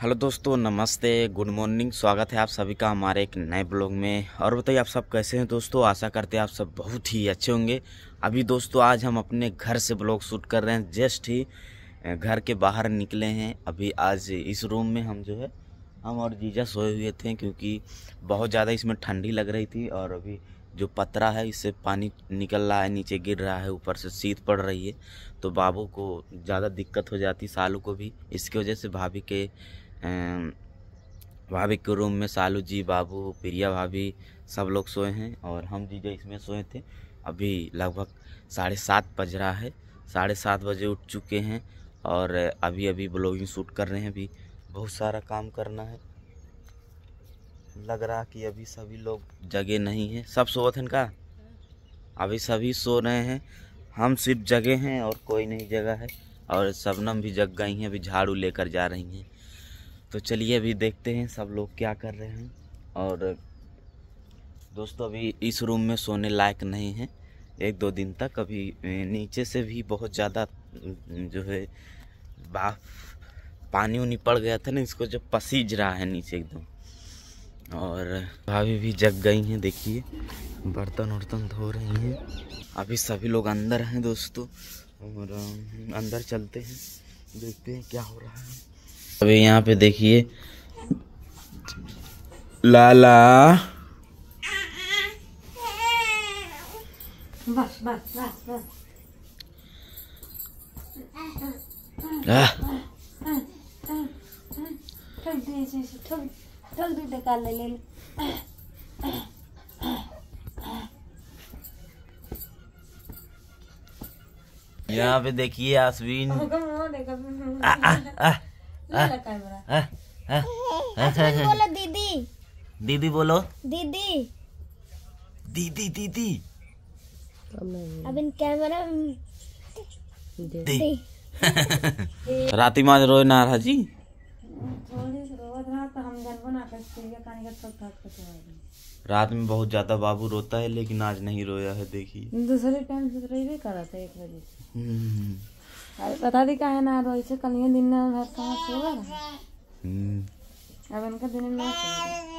Hello दोस्तों नमस्ते good morning स्वागत है आप सभी का हमारे एक नए ब्लॉग में और बताइए आप सब कैसे हैं दोस्तों आशा करते हैं आप सब बहुत ही अच्छे होंगे अभी दोस्तों आज हम अपने घर से ब्लॉग शूट कर रहे हैं जस्ट ही घर के बाहर निकले हैं अभी आज इस रूम में हम जो है हम और जीजा सोए हुए थे क्योंकि बहुत ज़्यादा इसमें ठंडी लग रही थी और अभी जो पतरा है इससे पानी निकल रहा है नीचे गिर रहा है ऊपर से शीत पड़ रही है तो बाबू को ज़्यादा दिक्कत हो जाती सालू को भी इसकी वजह से भाभी के भाभी के रूम में सालू जी बाबू प्रिया भाभी सब लोग सोए हैं और हम जी जो इसमें सोए थे अभी लगभग साढ़े सात बज रहा है साढ़े सात बजे उठ चुके हैं और अभी अभी ब्लॉगिंग शूट कर रहे हैं अभी बहुत सारा काम करना है लग रहा कि अभी सभी लोग जगे नहीं हैं सब सो थे का अभी सभी सो रहे हैं हम सिर्फ जगे हैं और कोई नहीं जगा है और सबनम भी जग गई हैं अभी झाड़ू लेकर जा रही हैं तो चलिए अभी देखते हैं सब लोग क्या कर रहे हैं और दोस्तों अभी इस रूम में सोने लायक नहीं है एक दो दिन तक अभी नीचे से भी बहुत ज़्यादा जो है बाफ पानी उनी पड़ गया था ना इसको जो पसीज रहा है नीचे एकदम और भाभी भी जग गई हैं देखिए बर्तन वर्तन धो रही हैं अभी सभी लोग अंदर हैं दोस्तों और अंदर चलते हैं देखते हैं क्या हो रहा है अभी यहाँ पे देखिए लाला बस बस बस बस भी बेकार ले ले यहाँ पे देखिए आसवीन बोलो दीदी दीदी बोलो दीदी दीदी दीदी अब इन कैमरा राती माँ रोए नारा जी तो रात में बहुत ज्यादा बाबू रोता है लेकिन आज नहीं रोया है देखिए दूसरे टाइम से रही भी करा था एक बजे से हम्म। अरे बता दी का है ना रोई से कल ये दिन ना भर कहाँ समझ अब इनका दिन में